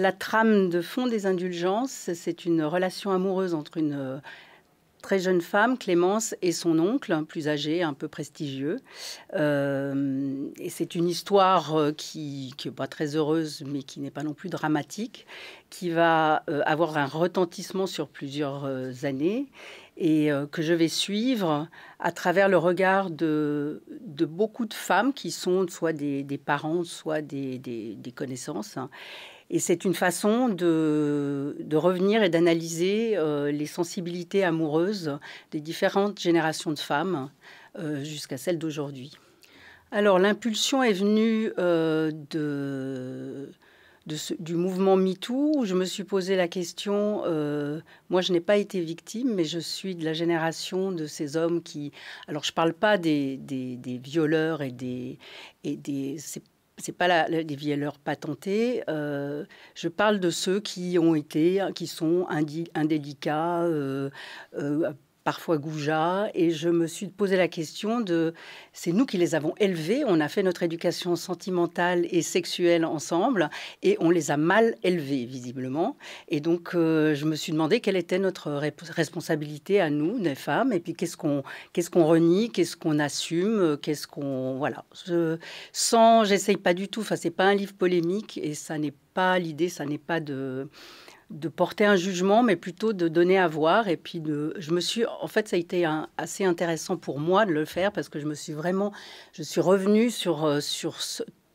La trame de fond des indulgences, c'est une relation amoureuse entre une euh, très jeune femme, Clémence, et son oncle, plus âgé, un peu prestigieux. Euh, et c'est une histoire euh, qui n'est pas très heureuse, mais qui n'est pas non plus dramatique, qui va avoir un retentissement sur plusieurs années et que je vais suivre à travers le regard de, beaucoup de femmes qui sont soit des, parents, soit des, connaissances. Hein. Et c'est une façon de, revenir et d'analyser euh, les sensibilités amoureuses des différentes générations de femmes euh, jusqu'à celle d'aujourd'hui. Alors l'impulsion est venue euh, de, du mouvement MeToo où je me suis posé la question, moi je n'ai pas été victime, mais je suis de la génération de ces hommes qui... Alors je ne parle pas des, des, violeurs et des... Et des c'est pas la, des vieilles patentés. Euh, je parle de ceux qui ont été, qui sont indélicats, euh, euh, parfois goujat, et je me suis posé la question de, c'est nous qui les avons élevés, on a fait notre éducation sentimentale et sexuelle ensemble, et on les a mal élevés, visiblement. Et donc, euh, je me suis demandé quelle était notre responsabilité à nous, les femmes, et puis qu'est-ce qu'on qu'est-ce qu'on renie, qu'est-ce qu'on assume, qu'est-ce qu'on... Voilà. Je, sans, j'essaye pas du tout, enfin, c'est pas un livre polémique, et ça n'est pas l'idée, ça n'est pas de de porter un jugement, mais plutôt de donner à voir. Et puis, de, je me suis, en fait, ça a été assez intéressant pour moi de le faire parce que je me suis vraiment, je suis revenue sur, euh, sur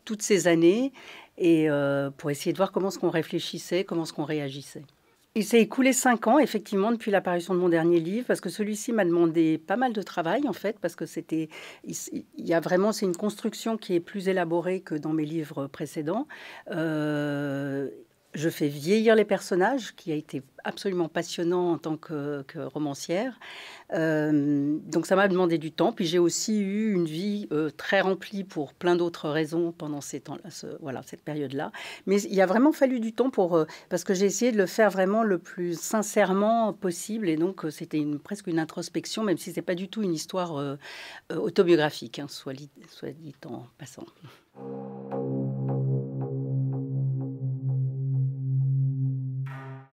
toutes ces années et euh, pour essayer de voir comment est ce qu'on réfléchissait, comment ce qu'on réagissait. Il s'est écoulé cinq ans, effectivement, depuis l'apparition de mon dernier livre, parce que celui-ci m'a demandé pas mal de travail, en fait, parce que c'était. Il y a vraiment. C'est une construction qui est plus élaborée que dans mes livres précédents. Euh, je fais vieillir les personnages, qui a été absolument passionnant en tant que, romancière. Euh, donc ça m'a demandé du temps. Puis j'ai aussi eu une vie euh, très remplie pour plein d'autres raisons pendant ces temps voilà, cette période-là. Mais il a vraiment fallu du temps pour... Euh, parce que j'ai essayé de le faire vraiment le plus sincèrement possible. Et donc c'était une, presque une introspection, même si ce n'est pas du tout une histoire autobiographique, hein, soit dit en passant.